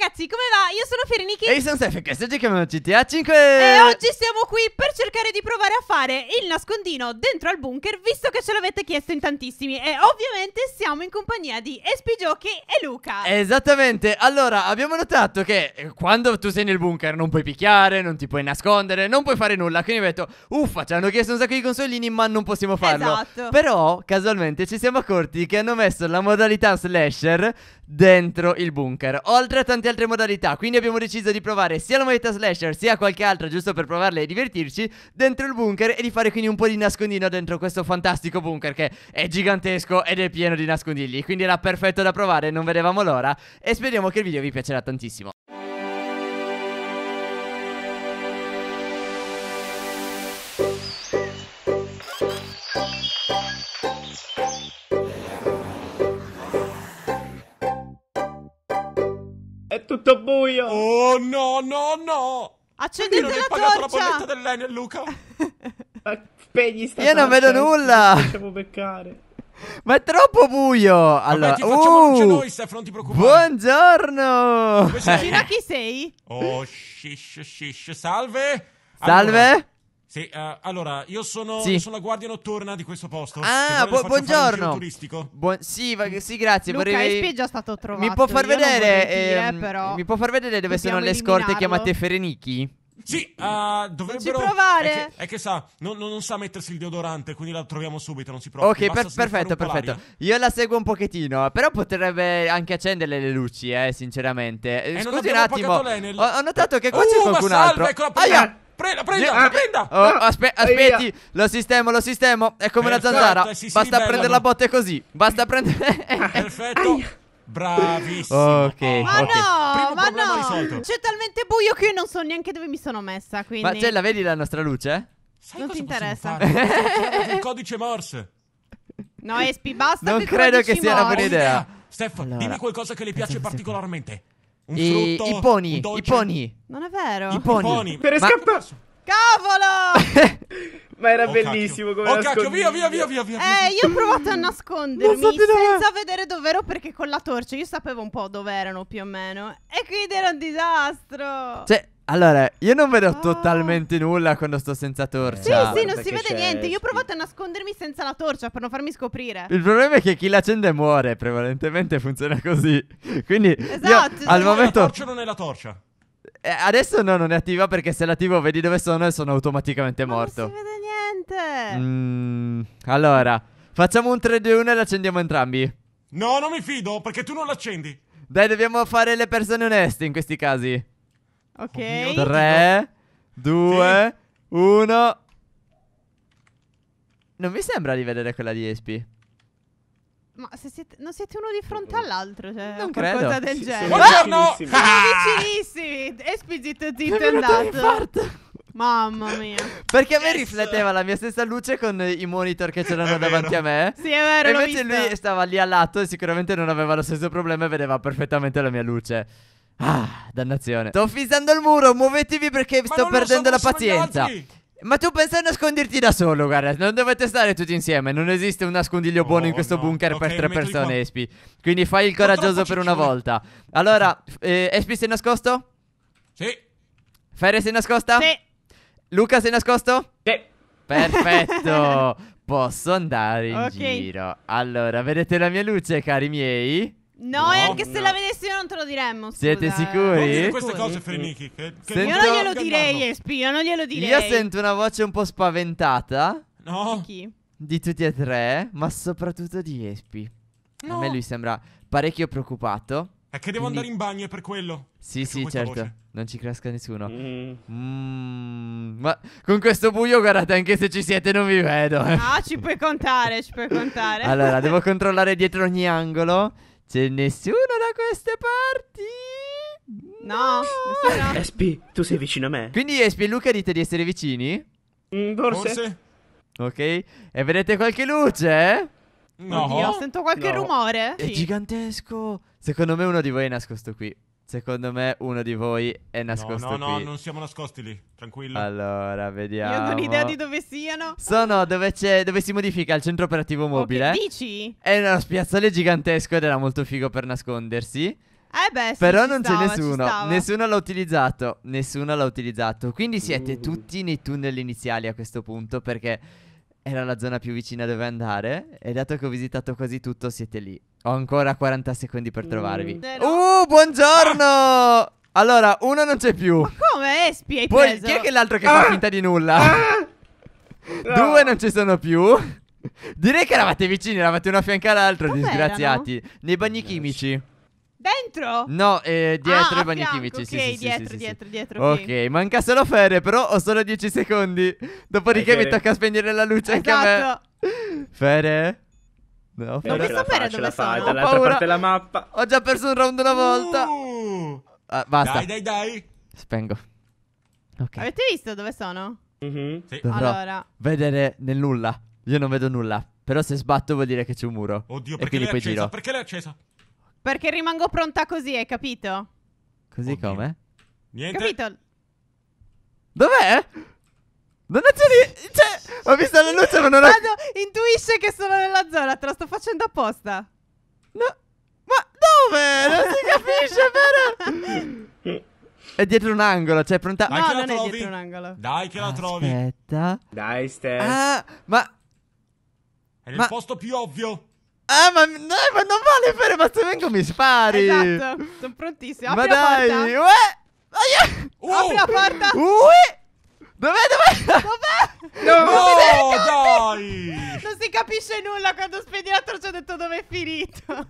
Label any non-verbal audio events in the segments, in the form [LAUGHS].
ragazzi, come va? Io sono Ferenichi E io sono e questo è GTA 5 E oggi siamo qui per cercare di provare a fare il nascondino dentro al bunker Visto che ce l'avete chiesto in tantissimi E ovviamente siamo in compagnia di Espi Giochi e Luca Esattamente, allora abbiamo notato che eh, quando tu sei nel bunker non puoi picchiare, non ti puoi nascondere, non puoi fare nulla Quindi ho detto, uffa, ci hanno chiesto un sacco di consolini ma non possiamo farlo Esatto Però casualmente ci siamo accorti che hanno messo la modalità slasher dentro il bunker Oltre a tanti tante altre modalità Quindi abbiamo deciso di provare sia la modalità slasher sia qualche altra giusto per provarle e divertirci Dentro il bunker e di fare quindi un po' di nascondino dentro questo fantastico bunker che è gigantesco ed è pieno di nascondigli Quindi era perfetto da provare, non vedevamo l'ora E speriamo che il video vi piacerà tantissimo tutto buio. Oh no, no, no. Accendete la torcia. Io non hai pagato la bolletta dell'Enel, Luca. [LAUGHS] Spegni sta Io non vedo nulla. Facciamo beccare. Ma è troppo buio! Allora, Vabbè, ti facciamo uh, luce noi, uh, Steph, non ti preoccupare. Buongiorno! Gira [LAUGHS] chi sei? Oh, shish, shish, salve! Salve! Allora, sì, uh, allora, io sono, sì. sono, la guardia notturna di questo posto. Ah, bu- buongiorno. Turistico. Buon- sì, va- sì, grazie. Luca, vorrei... già stato trovato. Mi può far vedere, dire, ehm, però... mi può far vedere dove Dobbiamo sono le scorte chiamate Ferenicchi? Sì, uh, dovrebbero. Non provare. È che, è che sa, non, non, sa mettersi il deodorante, quindi la troviamo subito. Non si preoccupi. Ok, per, perfetto, perfetto. L'aria. Io la seguo un pochettino. Però potrebbe anche accendere le luci, eh, sinceramente. Eh, Scusi un attimo. Ho, ho, notato che qua uh, c'è qualcun salve, altro. Ecco la Prenda, prenda, ah, prenda. Oh, aspe- aspetti, lo sistemo, lo sistemo. È come Perfetto, una zanzara. Si Basta prendere la botte così. Basta prendere. [LAUGHS] Perfetto. Aia. Bravissimo. Ok. Oh, ma okay. no, Primo ma no. Risolto. C'è talmente buio che io non so neanche dove mi sono messa. Quindi. Ma cioè, la vedi la nostra luce? Sai non ti interessa. Il cioè, [LAUGHS] codice Morse. No, Espi, basta. Non credo che sia una buona idea. Stefano, allora. dimmi qualcosa che le piace particolarmente. Un I, frutto, I pony, i pony. Non è vero. I pony. I pony. Per Ma... scappare. Cavolo! [LAUGHS] Ma era oh, bellissimo cacchio. come Oh cacchio, via, via, via, via, via. Eh, io ho provato a nascondermi senza vedere dov'ero perché con la torcia io sapevo un po' dove erano più o meno. E quindi era un disastro. Cioè, allora, io non vedo ah. totalmente nulla quando sto senza torcia. Sì, sì, non si vede niente. Io ho provato a nascondermi senza la torcia per non farmi scoprire. Il problema è che chi l'accende muore, prevalentemente funziona così. Quindi esatto, io, al esatto. momento la torcia non è la torcia. Eh, adesso no, non è attiva perché se l'attivo vedi dove sono e sono automaticamente Ma morto. Non si vede niente. Mm, allora, facciamo un 3 2 1 e l'accendiamo entrambi. No, non mi fido perché tu non l'accendi. Dai, dobbiamo fare le persone oneste in questi casi. Ok. 3, 2, 1. Non mi sembra di vedere quella di Espi. Ma se siete, non siete uno di fronte all'altro, cioè non credo. qualcosa del sì, genere. Buongiorno! Sono vicinissimi! Espi zitto zitto è andato. Mamma mia. Perché a me yes. rifletteva la mia stessa luce con i monitor che c'erano davanti a me. Sì, è vero. E invece lui stava lì a lato e sicuramente non aveva lo stesso problema e vedeva perfettamente la mia luce. Ah, dannazione. Sto fissando il muro, muovetevi perché Ma sto perdendo la pazienza. Ma tu pensa a nasconderti da solo, guarda. Non dovete stare tutti insieme. Non esiste un nascondiglio oh, buono in questo no. bunker okay, per tre persone, Espi. Quindi fai il coraggioso per una volta. Allora, eh, Espi sei nascosto? Sì. Ferre sei nascosta? Sì. Luca sei nascosto? Sì. Perfetto. [LAUGHS] Posso andare in okay. giro. Allora, vedete la mia luce, cari miei? No, no, e anche se la vedessi io non te lo diremmo. Scusa. Siete eh. sicuri? Non dire queste cose frenichi. Che, che Sento... Io non glielo direi, no. Espi, io non glielo direi. Io sento una voce un po' spaventata. No. Di chi? Di tutti e tre, ma soprattutto di Espi. No. A me lui sembra parecchio preoccupato. È che devo quindi... andare in bagno, è per quello. Sì, e sì, certo. Voce. Non ci cresca nessuno. Mm. Mm, ma con questo buio, guardate, anche se ci siete non vi vedo. Eh. No, ci puoi contare, ci puoi contare. Allora, devo [LAUGHS] controllare dietro ogni angolo. C'è nessuno da queste parti? No, nessuno. Eh, Espi, tu sei vicino a me. Quindi Espi e Luca dite di essere vicini? Mm, forse. forse. Ok, e vedete qualche luce? No. Oddio, sento qualche no. rumore. È sì. gigantesco. Secondo me uno di voi è nascosto qui. Secondo me uno di voi è nascosto no, no, No, no, non siamo nascosti lì, tranquillo. Allora, vediamo. Io non ho idea di dove siano. Sono dove, dove si modifica il centro operativo mobile. Oh, dici? È uno spiazzale gigantesco ed era molto figo per nascondersi. Eh beh, sì, Però non stava, c'è nessuno, nessuno l'ha utilizzato, nessuno l'ha utilizzato. Quindi siete mm. tutti nei tunnel iniziali a questo punto perché era la zona più vicina dove andare e dato che ho visitato quasi tutto siete lì. Ho ancora 40 secondi per trovarvi. Mm. Uh, buongiorno! Ah. Allora, uno non c'è più. Ma come Espi hai Poi, preso? chi è che l'altro che ah. fa finta di nulla? Ah. No. [LAUGHS] Due non ci sono più. Direi che eravate vicini, eravate uno a fianco all'altro, disgraziati. Erano? Nei bagni chimici. Dentro? No, eh, dietro ah, i bagni chimici. Ok, sì, sì, dietro, sì, dietro, dietro. Ok, okay manca solo Fere, però ho solo 10 secondi. Dopodiché okay. mi tocca spegnere la luce esatto. anche a me. Esatto. Fere? No, Fere. Non so Fere dove sono. fa, sono. Dall'altra parte della mappa. Ho già perso un round una volta. Uh. Ah, basta. Dai, dai, dai. Spengo. Ok. Avete visto dove sono? Mm-hmm. Sì. Dovrò allora. vedere nel nulla. Io non vedo nulla. Però se sbatto vuol dire che c'è un muro. Oddio, perché l'hai accesa? Giro. Perché l'hai accesa? Perché rimango pronta così, hai capito? Così Oddio. come? Niente. Capito? Dov'è? c'è Dannazione! Cioè, ho visto la luce ma non ho... Vado, intuisce che sono nella zona, te lo sto facendo apposta. No. Ma dove? Non si capisce, però... [LAUGHS] È dietro un angolo, cioè è pronta... Dai no, non trovi. è dietro un angolo. Dai che la Aspetta. trovi. Aspetta. Dai, Steph. Ah, ma... È nel ma... posto più ovvio. Ah, ma, no, ma non vale fare ma se vengo mi spari. Esatto, sono prontissimo. Apri ma dai, porta. uè. Uh. Apri la porta. Uè. Dov'è, dov'è? Dov'è? No, no dai. Non si capisce nulla quando spedi l'altro ci ho detto dove è finito.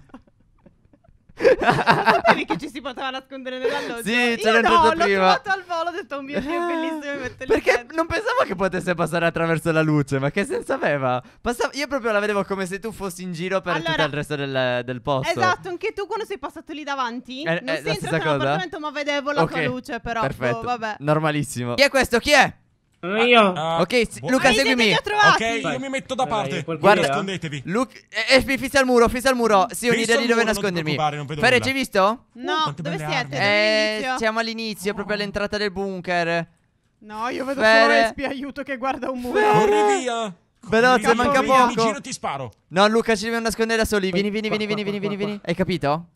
Sapevi che ci si [LAUGHS] poteva nascondere nell'alloggio? Sì, ce l'ho no, entrato l'ho prima. trovato al volo, ho detto, oh mio Dio, bellissimo, metto Perché dentro. non pensavo che potesse passare attraverso la luce, ma che senso aveva? Passavo, io proprio la vedevo come se tu fossi in giro per allora, tutto il resto del, del, posto. Esatto, anche tu quando sei passato lì davanti, eh, non eh, sei entrato nell'appartamento, ma vedevo la okay, tua luce, però. Boh, perfetto, oh, vabbè. Normalissimo. Chi è questo? Chi è? Io. Ah, ah ok, bu- Luca, ah, seguimi. Ok, Vai. io mi metto da parte. Dai, Guarda, eh. nascondetevi. Luca, eh, fissa al muro, fissa al muro. Sì, ho un'idea di dove nascondermi. Fere, ci hai visto? No, uh, dove siete? Eh, siamo all'inizio, oh. proprio all'entrata del bunker. No, io vedo Fere. solo Espi, aiuto che guarda un muro. Corri via. Veloce, manca via, poco. Mi giro ti sparo. No, Luca, ci dobbiamo nascondere da soli. Vieni, vieni, vieni, vieni, vieni, vieni. Hai capito?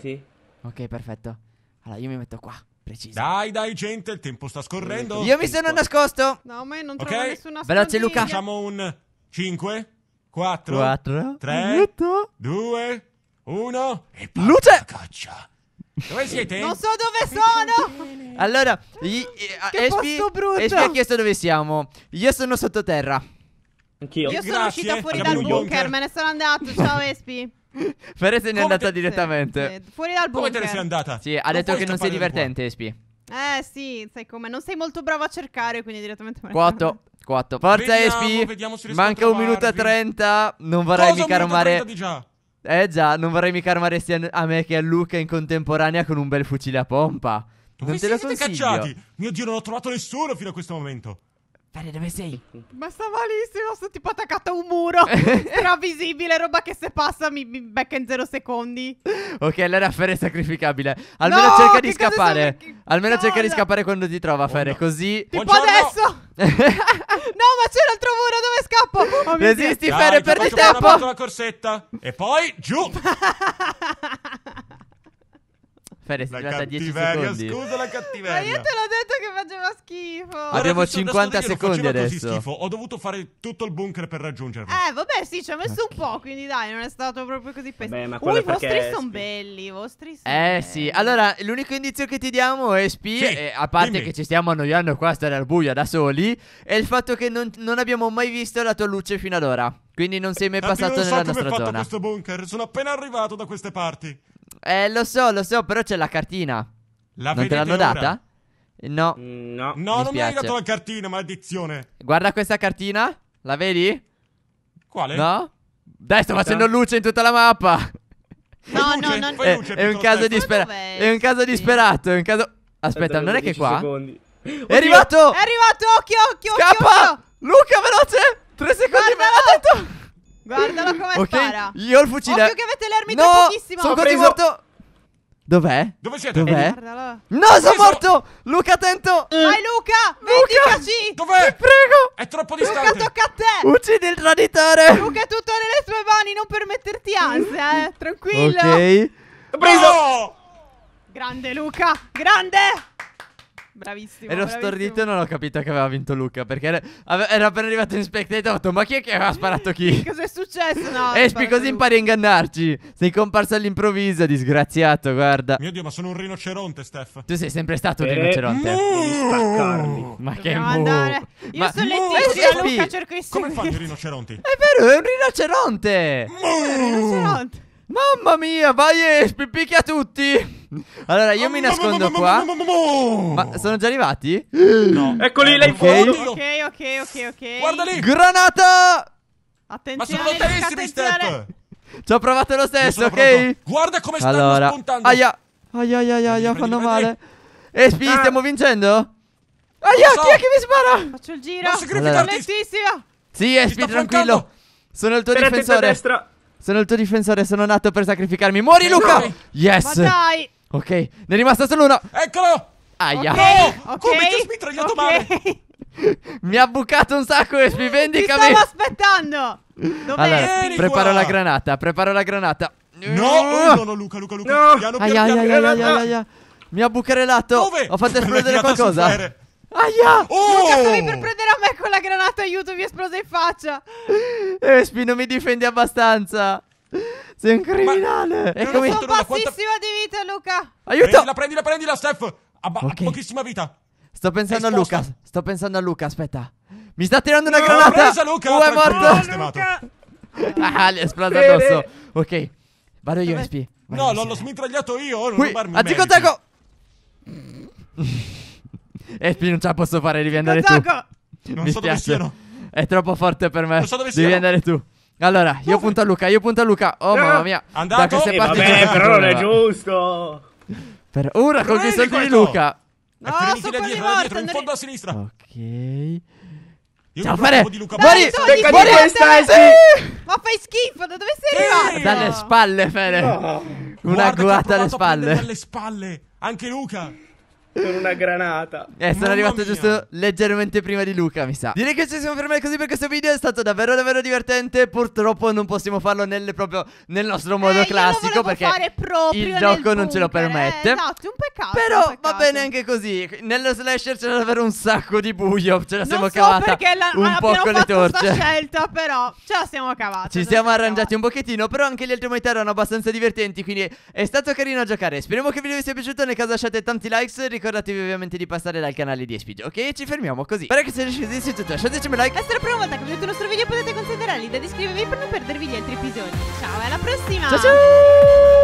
Sì. Ok, perfetto. Allora, io mi metto qua precisa. Dai, dai, gente, il tempo sta scorrendo. Io mi sono nascosto. No, ma non trovo Ok. nessuna Grazie, Luca. Facciamo un 5, 4, 4 3, 2, 1 e poi Luce! la caccia. Dove siete? Non so dove sono. Allora, gli- Che Espi, posto brutto! Espi ha chiesto dove siamo. Io sono sottoterra. Anch'io. Io sono Grazie, uscita fuori abbiamo dal bunker. bunker. Me ne sono andato. Ciao, Espi. [LAUGHS] Perez ne è andata te, direttamente. Eh, eh, fuori dal bunker. Come te ne sei andata? Sì, ha non detto che non sei divertente, Espi. Eh sì, sai come, non sei molto bravo a cercare, quindi direttamente... 4, 4. Forza vediamo, SP, vediamo manca un minuto e trenta. non vorrei mica armare... Eh già, non vorrei mica armare sia a me che a Luca in contemporanea con un bel fucile a pompa. Dove non te lo consiglio. Cacciati? Mio Dio, non ho trovato nessuno fino a questo momento. Vere, dove sei? [LAUGHS] Ma sta malissimo, sto tipo attaccato a un muro. Era [LAUGHS] visibile, roba che se passa mi, mi becca in zero secondi. Ok, allora Fere è sacrificabile. Almeno no, cerca di scappare. Sono... Almeno no, cerca no. di scappare quando ti trova, Fere, così... Tipo Buongiorno. adesso! [LAUGHS] no, ma c'è l'altro muro, dove scappo? Oh, Resisti, Fere, perdi tempo! Ho fatto la corsetta. E poi, giù! Fere, si tratta 10 secondi. Scusa la cattiveria. Ma io te l'ho detto che faceva schifo. Guarda, Abbiamo visto, 50 secondi adesso. Schifo. Ho dovuto fare tutto il bunker per raggiungerlo. Eh, vabbè, sì, ci ho messo okay. un po', quindi dai, non è stato proprio così pesante. Vabbè, Ui, i vostri sono belli, i vostri sono Eh belli. sì, allora, l'unico indizio che ti diamo è Spi, sì, eh, a parte dimmi. che ci stiamo annoiando qua a stare al buio da soli, è il fatto che non, non abbiamo mai visto la tua luce fino ad ora. Quindi non sei mai eh, passato nella so nostra zona. Non so come ho fatto questo bunker, sono appena arrivato da queste parti. Eh, lo so, lo so, però c'è la cartina. La non te l'hanno ora. data? No. No, no mi non mi hai dato la cartina, maledizione. Guarda questa cartina. La vedi? Quale? No? Dai, sto facendo luce in tutta la mappa. [LAUGHS] No, no, no. È, è, un caso disperato. È un caso disperato. È un caso. Aspetta, non è che qua. è arrivato! È arrivato! Occhio, occhio, occhio! Luca, veloce! Tre secondi me l'ha oh! detto! Guardalo [LAUGHS] come okay. spara. Io ho il fucile. Occhio che avete l'ermita no, pochissimo. Sono quasi morto. Dov'è? Dove siete? Dov'è? Eh, no, sono morto! Luca, attento! Vai, eh. Luca! Vendicaci! Dov'è? Ti prego! È troppo distante! Luca, tocca a te! Uccidi il traditore! Luca, è tutto nelle sue mani, non permetterti ansia, eh! Tranquillo! Ok. Preso! No! Grande, Luca! Grande! Bravissimo. Ero bravissimo. stordito e non ho capito che aveva vinto Luca. Perché era, appena arrivato in spectator. Ho detto, ma chi è che aveva sparato chi? [LAUGHS] Cos'è successo? No, [LAUGHS] Espi, così impari a ingannarci. Sei comparso all'improvviso, disgraziato, guarda. Mio Dio, ma sono un rinoceronte, Steph. Tu sei sempre stato un eh, rinoceronte. Mm. Ma che Dobbiamo andare. Io ma... sono Letizia, Espi. Luca, cerco i Come fanno i rinoceronti? È vero, è un rinoceronte. È un rinoceronte. Mamma mia, vai Espi, picchia tutti. Allora io mi nascondo qua. Ma sono già arrivati? No. Eccoli là in fondo. Ok, ok, ok, ok. Guarda lì. Granata! Attenzione, Ma sono lontanissimi step. Ci ho provato lo stesso, ok? Guarda come stanno allora. spuntando. Aia. Aia, aia, aia, fanno male. E eh, Spi, ah. stiamo vincendo? Aia, so. chi è che mi spara? Faccio il giro. Allora. Sì, Espi, eh, tranquillo. Sono il tuo Sperate difensore. Sono il tuo difensore, sono nato per sacrificarmi. Muori, eh, Luca! Yes! Ma dai! Ok, ne è rimasta solo una. Eccolo! Aia. Okay, no! Okay, Come ti ho smitragliato okay. male? Mi ha bucato un sacco e spivendicami. Ti stavo aspettando. Dov'è? Allora, preparo qua. la granata, preparo la granata. No, oh, no, no, Luca, Luca, Luca. No. Piano, piano, aia, piano, aia, piano, aia, aia, aia. Mi ha bucarellato. Dove? Ho fatto esplodere qualcosa. Aia! Oh! Luca, stavi per prendere a me con la granata, aiuto, mi esplode in faccia. Espi, eh, non mi difendi abbastanza. Sei un criminale. Ma è come... Sono bassissima quanta... di vita, Luca. Aiuto. Prendila, prendila, prendila, Steph. Abba- ah, okay. pochissima vita. Sto pensando a Luca. Sto pensando a Luca, aspetta. Mi sta tirando una no, granata. Presa, Luca. Tu è morto. Ah, Luca. ah, gli è esploso addosso. Ok. Vado io, Espi. no, l'ho, l'ho smitragliato io. Non rubarmi. A Tico [LAUGHS] non ce la posso fare, devi andare tu. Non Mi so spiace. È troppo forte per me. Non so dove Devi andare tu. Allora, io punto a Luca, io punto a Luca. Oh, mamma ah, mia. Andato? a queste eh, vabbè, però non è giusto. Per ora con i soldi di Luca. No, è ah, no, sono quasi morto. Dietro, in fondo a sinistra. Ok. Io Ciao Fare! Muori! Becca di questa, sì! Ma fai schifo, da dove sei arrivato? Dalle spalle, Fere! No. Una guata alle spalle! Dalle spalle! Anche Luca! Con una granata. Eh, sono Mamma arrivato mia. giusto leggermente prima di Luca, mi sa. Direi che ci siamo fermati così per questo video. È stato davvero, davvero divertente. Purtroppo non possiamo farlo nel, proprio, nel nostro modo eh, classico. Perché il gioco non ce lo eh, permette. Eh, esatto, un peccato. Però un peccato. va bene anche così. Nello slasher c'era davvero un sacco di buio. Ce la siamo so cavata. La, un po' con le torce. scelta, però ce la siamo cavata. Ci siamo arrangiati cavata. un pochettino. Però anche gli altri umanità erano abbastanza divertenti. Quindi è stato carino a giocare. Speriamo che il video vi sia piaciuto. Nel caso lasciate tanti like ricordatevi ovviamente di passare dal canale di Espigiochi Ok, ci fermiamo così Spero che siete riuscite su tutto lasciateci un like La prima volta che vedete il nostro video potete considerare l'idea di iscrivervi per non perdervi gli altri episodi Ciao e alla prossima Ciao ciao